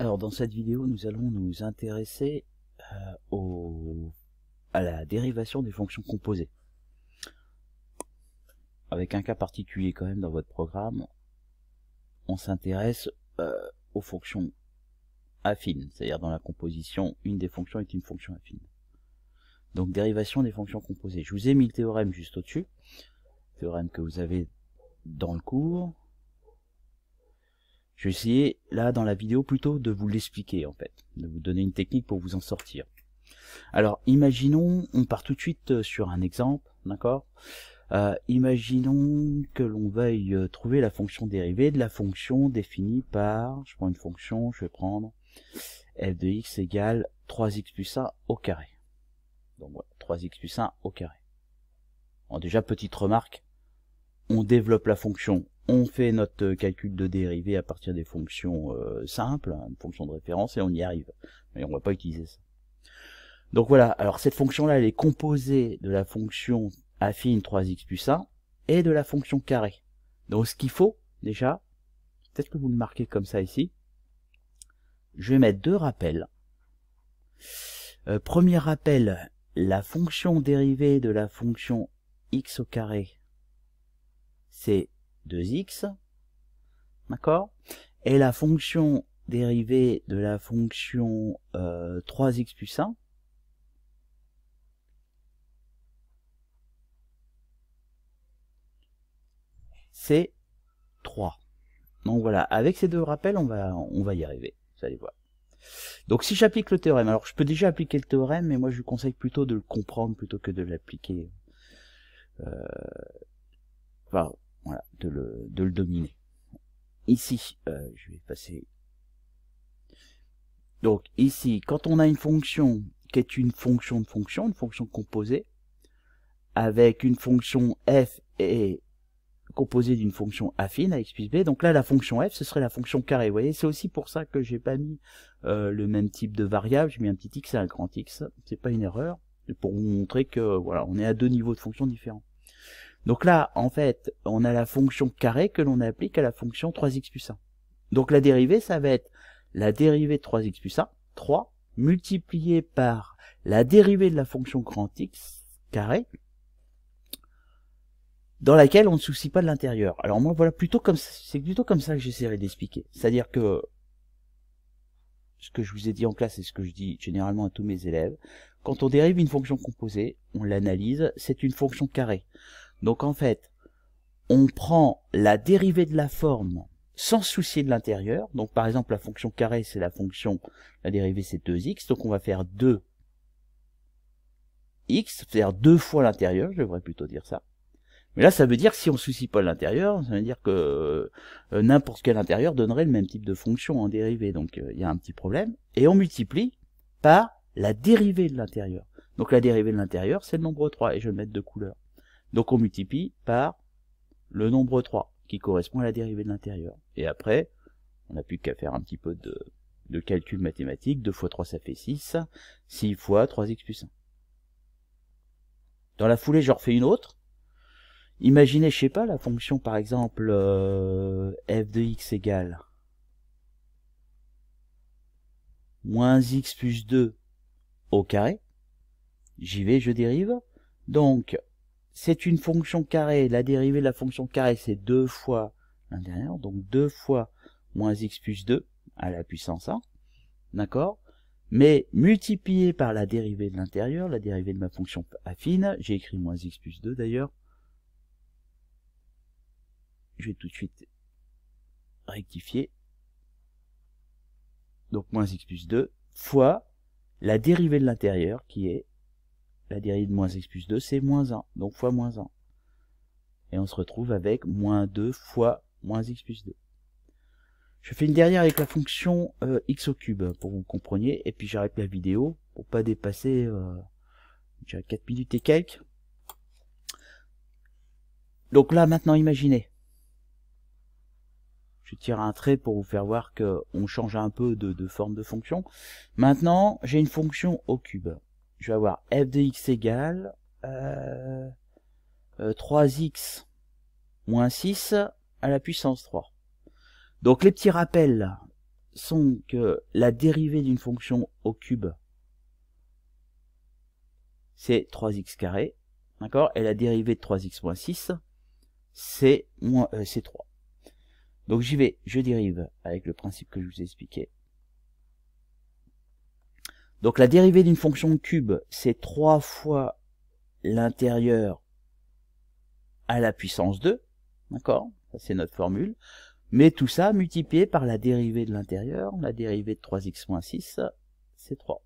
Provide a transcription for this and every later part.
Alors dans cette vidéo, nous allons nous intéresser euh, à la dérivation des fonctions composées. Avec un cas particulier quand même dans votre programme, on s'intéresse euh, aux fonctions affines, c'est-à-dire dans la composition, une des fonctions est une fonction affine. Donc dérivation des fonctions composées. Je vous ai mis le théorème juste au-dessus, théorème que vous avez dans le cours, je vais essayer, là, dans la vidéo, plutôt de vous l'expliquer, en fait. De vous donner une technique pour vous en sortir. Alors, imaginons, on part tout de suite euh, sur un exemple, d'accord euh, Imaginons que l'on veuille euh, trouver la fonction dérivée de la fonction définie par... Je prends une fonction, je vais prendre f de x égale 3x plus 1 au carré. Donc voilà, 3x plus 1 au carré. Bon, déjà, petite remarque, on développe la fonction on fait notre euh, calcul de dérivée à partir des fonctions euh, simples, hein, une fonction de référence, et on y arrive. Mais on va pas utiliser ça. Donc voilà, alors cette fonction-là, elle est composée de la fonction affine 3x plus 1 et de la fonction carré. Donc ce qu'il faut, déjà, peut-être que vous le marquez comme ça ici, je vais mettre deux rappels. Euh, premier rappel, la fonction dérivée de la fonction x au carré, c'est 2x, d'accord Et la fonction dérivée de la fonction euh, 3x plus 1, c'est 3. Donc voilà, avec ces deux rappels, on va, on va y arriver, vous allez voir. Donc si j'applique le théorème, alors je peux déjà appliquer le théorème, mais moi je vous conseille plutôt de le comprendre plutôt que de l'appliquer. Euh, voilà, de le, dominer. Ici, euh, je vais passer. Donc ici, quand on a une fonction qui est une fonction de fonction, une fonction composée, avec une fonction f et composée d'une fonction affine à x plus b. Donc là, la fonction f, ce serait la fonction carré. Vous voyez, c'est aussi pour ça que j'ai pas mis euh, le même type de variable. J'ai mis un petit x et un grand x. C'est pas une erreur. pour vous montrer que voilà, on est à deux niveaux de fonctions différents. Donc là, en fait, on a la fonction carré que l'on applique à la fonction 3x plus 1. Donc la dérivée, ça va être la dérivée de 3x plus 1, 3, multipliée par la dérivée de la fonction grand x carré, dans laquelle on ne soucie pas de l'intérieur. Alors moi, voilà, plutôt comme c'est plutôt comme ça que j'essaierai d'expliquer. C'est-à-dire que ce que je vous ai dit en classe et ce que je dis généralement à tous mes élèves, quand on dérive une fonction composée, on l'analyse, c'est une fonction carrée. Donc en fait, on prend la dérivée de la forme sans soucier de l'intérieur. Donc par exemple, la fonction carré, c'est la fonction, la dérivée c'est 2x, donc on va faire 2 x, c'est-à-dire deux fois l'intérieur, je devrais plutôt dire ça. Mais là, ça veut dire que si on ne soucie pas l'intérieur, ça veut dire que euh, n'importe quel intérieur donnerait le même type de fonction en dérivée. Donc euh, il y a un petit problème. Et on multiplie par la dérivée de l'intérieur. Donc la dérivée de l'intérieur, c'est le nombre 3, et je vais le mettre de couleur. Donc on multiplie par le nombre 3, qui correspond à la dérivée de l'intérieur. Et après, on n'a plus qu'à faire un petit peu de, de calcul mathématique. 2 fois 3, ça fait 6. 6 fois 3x plus 1. Dans la foulée, je refais une autre. Imaginez, je sais pas, la fonction, par exemple, euh, f de x égale moins x plus 2 au carré. J'y vais, je dérive. Donc, c'est une fonction carrée. La dérivée de la fonction carrée, c'est 2 fois l'intérieur, donc 2 fois moins x plus 2 à la puissance 1. D'accord Mais multiplié par la dérivée de l'intérieur, la dérivée de ma fonction affine, j'ai écrit moins x plus 2 d'ailleurs. Je vais tout de suite rectifier. Donc moins x plus 2 fois la dérivée de l'intérieur qui est la dérivée de moins x plus 2, c'est moins 1, donc fois moins 1. Et on se retrouve avec moins 2 fois moins x plus 2. Je fais une dernière avec la fonction euh, x au cube, pour que vous compreniez, et puis j'arrête la vidéo, pour pas dépasser euh, 4 minutes et quelques. Donc là, maintenant, imaginez. Je tire un trait pour vous faire voir que on change un peu de, de forme de fonction. Maintenant, j'ai une fonction au cube je vais avoir f de x égale 3x euh, euh, moins 6 à la puissance 3. Donc les petits rappels sont que la dérivée d'une fonction au cube, c'est 3x carré, d'accord Et la dérivée de 3x moins 6, c'est moins 3. Euh, Donc j'y vais, je dérive avec le principe que je vous ai expliqué. Donc la dérivée d'une fonction cube, c'est 3 fois l'intérieur à la puissance 2. D'accord Ça, c'est notre formule. Mais tout ça multiplié par la dérivée de l'intérieur, la dérivée de 3x moins 6, c'est 3.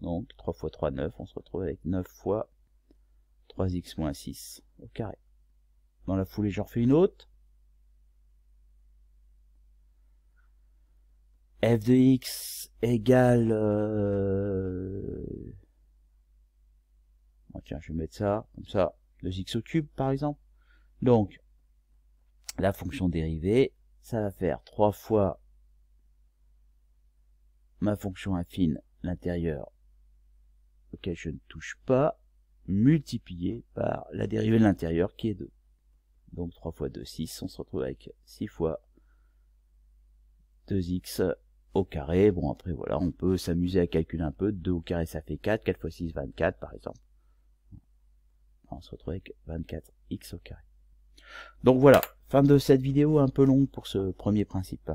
Donc 3 fois 3, 9. On se retrouve avec 9 fois 3x moins 6 au carré. Dans la foulée, j'en refais une autre. f de x égale... Euh... Oh, tiens, je vais mettre ça, comme ça, 2x au cube par exemple. Donc, la fonction dérivée, ça va faire 3 fois ma fonction affine, l'intérieur, auquel je ne touche pas, multiplié par la dérivée de l'intérieur qui est 2. Donc 3 fois 2, 6, on se retrouve avec 6 fois 2x au carré. Bon, après, voilà, on peut s'amuser à calculer un peu. 2 au carré, ça fait 4. 4 fois 6, 24, par exemple. On se retrouve avec 24x au carré. Donc voilà, fin de cette vidéo un peu longue pour ce premier principe.